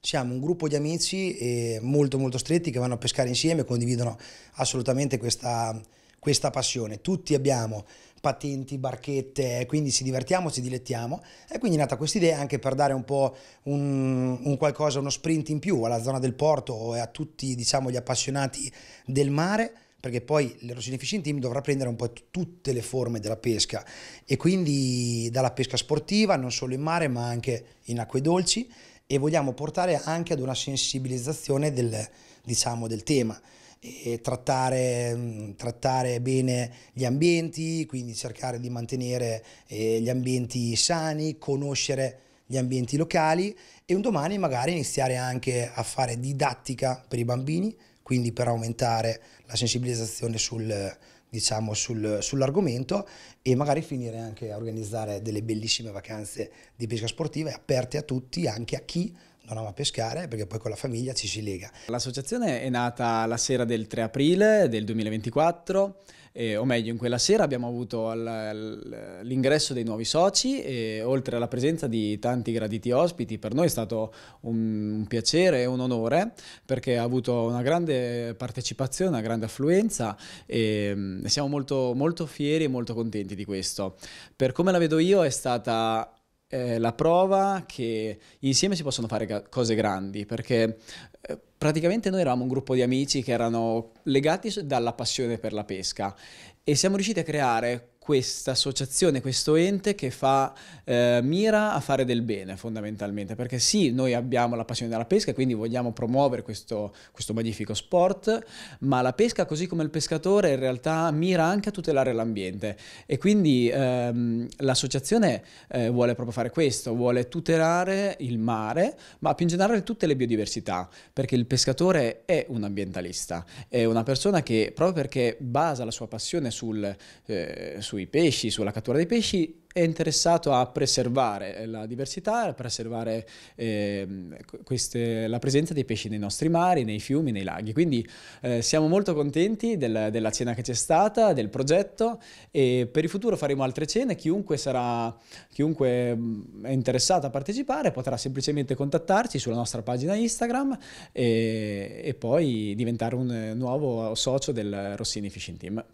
Siamo un gruppo di amici eh, molto molto stretti che vanno a pescare insieme e condividono assolutamente questa, questa passione. Tutti abbiamo patenti, barchette, eh, quindi ci divertiamo, ci dilettiamo e quindi è nata questa idea anche per dare un po' un, un, qualcosa, uno sprint in più alla zona del porto e a tutti diciamo, gli appassionati del mare perché poi il Rossini Fishing Team dovrà prendere un po' tutte le forme della pesca e quindi dalla pesca sportiva non solo in mare ma anche in acque dolci e vogliamo portare anche ad una sensibilizzazione del, diciamo, del tema. Trattare, mm, trattare, bene gli ambienti, quindi cercare di mantenere eh, gli ambienti sani, conoscere gli ambienti locali e un domani magari iniziare anche a fare didattica per i bambini, quindi per aumentare la sensibilizzazione sul, diciamo, sul, sull'argomento e magari finire anche a organizzare delle bellissime vacanze di pesca sportiva aperte a tutti, anche a chi non ama pescare perché poi con la famiglia ci si lega. L'associazione è nata la sera del 3 aprile del 2024, eh, o meglio in quella sera abbiamo avuto l'ingresso dei nuovi soci e oltre alla presenza di tanti graditi ospiti per noi è stato un, un piacere e un onore perché ha avuto una grande partecipazione, una grande affluenza e mm, siamo molto, molto fieri e molto contenti di questo. Per come la vedo io è stata eh, la prova che insieme si possono fare cose grandi, perché eh, praticamente noi eravamo un gruppo di amici che erano legati dalla passione per la pesca e siamo riusciti a creare questa associazione, questo ente che fa, eh, mira a fare del bene fondamentalmente, perché sì, noi abbiamo la passione della pesca, e quindi vogliamo promuovere questo, questo magnifico sport, ma la pesca, così come il pescatore, in realtà mira anche a tutelare l'ambiente e quindi ehm, l'associazione eh, vuole proprio fare questo, vuole tutelare il mare, ma più in generale tutte le biodiversità, perché il pescatore è un ambientalista, è una persona che proprio perché basa la sua passione sul, eh, sul sui pesci, sulla cattura dei pesci, è interessato a preservare la diversità, a preservare eh, queste, la presenza dei pesci nei nostri mari, nei fiumi, nei laghi. Quindi eh, siamo molto contenti del, della cena che c'è stata, del progetto e per il futuro faremo altre cene. Chiunque, sarà, chiunque mm, è interessato a partecipare potrà semplicemente contattarci sulla nostra pagina Instagram e, e poi diventare un nuovo socio del Rossini Fishing Team.